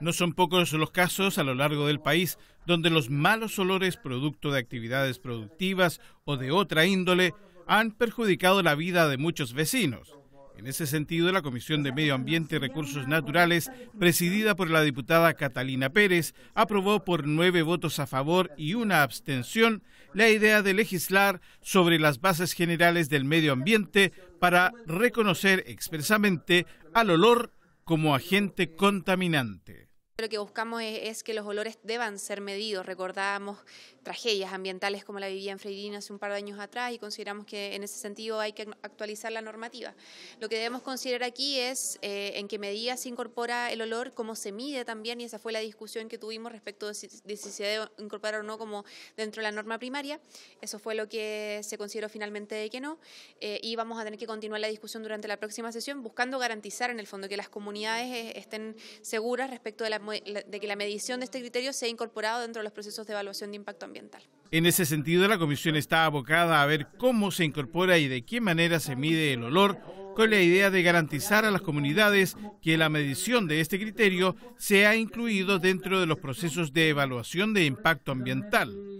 No son pocos los casos a lo largo del país donde los malos olores producto de actividades productivas o de otra índole han perjudicado la vida de muchos vecinos. En ese sentido, la Comisión de Medio Ambiente y Recursos Naturales, presidida por la diputada Catalina Pérez, aprobó por nueve votos a favor y una abstención la idea de legislar sobre las bases generales del medio ambiente para reconocer expresamente al olor como agente contaminante. Lo que buscamos es, que los olores deban ser medidos. Recordábamos tragedias ambientales como la vivía en Freirina hace un par de años atrás y consideramos que en ese sentido hay que actualizar la normativa. Lo que debemos considerar aquí es eh, en qué medida se incorpora el olor, cómo se mide también, y esa fue la discusión que tuvimos respecto de si, se debe incorporar o no como dentro de la norma primaria. Eso fue lo que se consideró finalmente de que no. Eh, y vamos a tener que continuar la discusión durante la próxima sesión buscando garantizar en el fondo que las comunidades eh, estén seguras respecto de la de que la medición de este criterio sea incorporado dentro de los procesos de evaluación de impacto ambiental. En ese sentido, la comisión está abocada a ver cómo se incorpora y de qué manera se mide el olor con la idea de garantizar a las comunidades que la medición de este criterio sea incluido dentro de los procesos de evaluación de impacto ambiental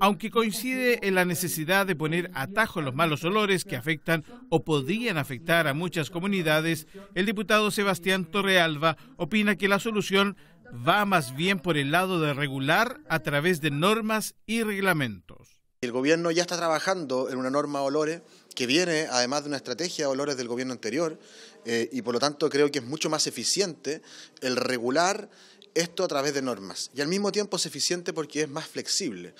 aunque coincide en la necesidad de poner atajo a los malos olores que afectan o podrían afectar a muchas comunidades, el diputado Sebastián Torrealba opina que la solución va más bien por el lado de regular a través de normas y reglamentos. El gobierno ya está trabajando en una norma olores que viene además de una estrategia de olores del gobierno anterior eh, y por lo tanto creo que es mucho más eficiente el regular esto a través de normas. Y al mismo tiempo es eficiente porque es más flexible.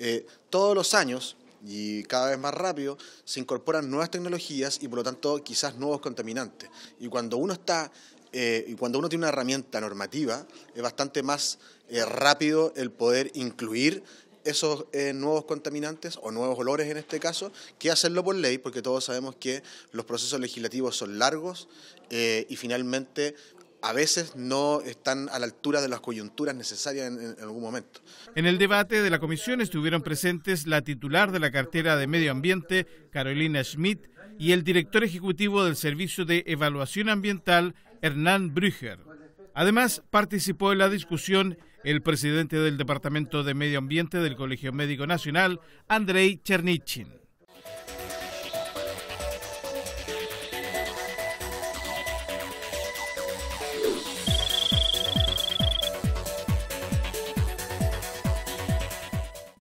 Eh, todos los años y cada vez más rápido se incorporan nuevas tecnologías y por lo tanto quizás nuevos contaminantes. Y cuando uno está eh, y cuando uno tiene una herramienta normativa es bastante más eh, rápido el poder incluir esos nuevos contaminantes o nuevos olores en este caso, que hacerlo por ley, porque todos sabemos que los procesos legislativos son largos y finalmente a veces no están a la altura de las coyunturas necesarias en, algún momento. En el debate de la comisión estuvieron presentes la titular de la cartera de Medio Ambiente, Carolina Schmidt, y el director ejecutivo del Servicio de Evaluación Ambiental, Hernán Brücher. Además, participó en la discusión el presidente del Departamento de Medio Ambiente del Colegio Médico Nacional, Andrei Chernichin.